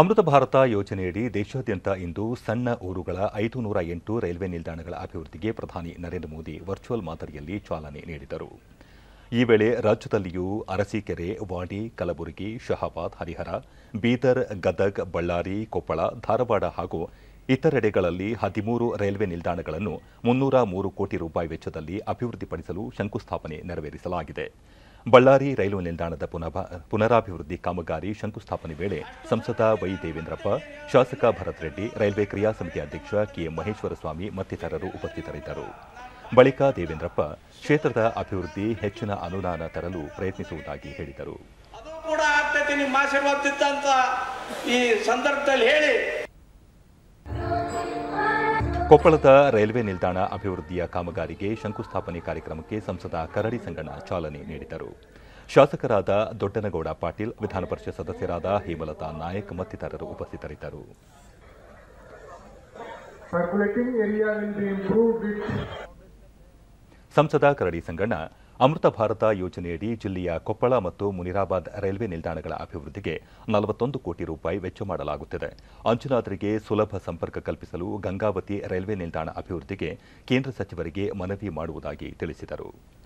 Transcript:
ಅಮೃತ ಭಾರತ ಯೋಜನೆಯಡಿ ದೇಶಾದ್ಯಂತ ಇಂದು ಸಣ್ಣ ಊರುಗಳ ಐದು ನೂರ ಎಂಟು ರೈಲ್ವೆ ನಿಲ್ದಾಣಗಳ ಅಭಿವೃದ್ಧಿಗೆ ಪ್ರಧಾನಿ ನರೇಂದ್ರ ಮೋದಿ ವರ್ಚುವಲ್ ಮಾದರಿಯಲ್ಲಿ ಚಾಲನೆ ನೀಡಿದರು ಈ ವೇಳೆ ರಾಜ್ಯದಲ್ಲಿಯೂ ಅರಸೀಕೆರೆ ವಾಡಿ ಕಲಬುರಗಿ ಶಹಾಬಾದ್ ಹರಿಹರ ಬೀದರ್ ಗದಗ್ ಬಳ್ಳಾರಿ ಕೊಪ್ಪಳ ಧಾರವಾಡ ಹಾಗೂ ಇತರೆಡೆಗಳಲ್ಲಿ ಹದಿಮೂರು ರೈಲ್ವೆ ನಿಲ್ದಾಣಗಳನ್ನು ಮುನ್ನೂರ ಮೂರು ಕೋಟಿ ರೂಪಾಯಿ ವೆಚ್ಚದಲ್ಲಿ ಅಭಿವೃದ್ಧಿಪಡಿಸಲು ಶಂಕುಸ್ಥಾಪನೆ ನೆರವೇರಿಸಲಾಗಿದೆ ಬಳ್ಳಾರಿ ರೈಲು ನಿಲ್ದಾಣದ ಪುನರಾಭಿವೃದ್ಧಿ ಕಾಮಗಾರಿ ಶಂಕುಸ್ಥಾಪನೆ ವೇಳೆ ಸಂಸದ ವೈ ದೇವೇಂದ್ರಪ್ಪ ಶಾಸಕ ಭರತ್ ರೆಡ್ಡಿ ರೈಲ್ವೆ ಕ್ರಿಯಾ ಸಮಿತಿ ಅಧ್ಯಕ್ಷ ಕೆ ಮಹೇಶ್ವರ ಸ್ವಾಮಿ ಮತ್ತಿತರರು ಉಪಸ್ಥಿತರಿದ್ದರು ಬಳಿಕ ದೇವೇಂದ್ರಪ್ಪ ಕ್ಷೇತ್ರದ ಅಭಿವೃದ್ಧಿ ಹೆಚ್ಚಿನ ಅನುದಾನ ತರಲು ಪ್ರಯತ್ನಿಸುವುದಾಗಿ ಹೇಳಿದರು ಈ ಸಂದರ್ಭದಲ್ಲಿ ಹೇಳಿ ಕೊಪ್ಪಳದ ರೈಲ್ವೆ ನಿಲ್ದಾಣ ಅಭಿವೃದ್ಧಿಯ ಕಾಮಗಾರಿಗೆ ಶಂಕುಸ್ಥಾಪನೆ ಕಾರ್ಯಕ್ರಮಕ್ಕೆ ಸಂಸದ ಕರಡಿ ಸಂಗಣ್ಣ ಚಾಲನೆ ನೀಡಿದರು ಶಾಸಕರಾದ ದೊಡ್ಡನಗೌಡ ಪಾಟೀಲ್ ವಿಧಾನಪರಿಷತ್ ಸದಸ್ಯರಾದ ಹೇಮಲತಾ ನಾಯಕ್ ಮತ್ತಿತರರು ಉಪಸ್ಥಿತರಿದ್ದರು ಸಂಸದ ಕರಡಿ ಸಂಗಣ್ಣ ಅಮೃತ ಭಾರತ ಯೋಜನೆಯಡಿ ಜಿಲ್ಲೆಯ ಕೊಪ್ಪಳ ಮತ್ತು ಮುನಿರಾಬಾದ್ ರೈಲ್ವೆ ನಿಲ್ದಾಣಗಳ ಅಭಿವೃದ್ಧಿಗೆ ನಲವತ್ತೊಂದು ಕೋಟಿ ರೂಪಾಯಿ ವೆಚ್ಚ ಮಾಡಲಾಗುತ್ತಿದೆ ಅಂಜುನಾದ್ರಿಗೆ ಸುಲಭ ಸಂಪರ್ಕ ಕಲ್ಪಿಸಲು ಗಂಗಾವತಿ ರೈಲ್ವೆ ನಿಲ್ದಾಣ ಅಭಿವೃದ್ಧಿಗೆ ಕೇಂದ್ರ ಸಚಿವರಿಗೆ ಮನವಿ ಮಾಡುವುದಾಗಿ ತಿಳಿಸಿದರು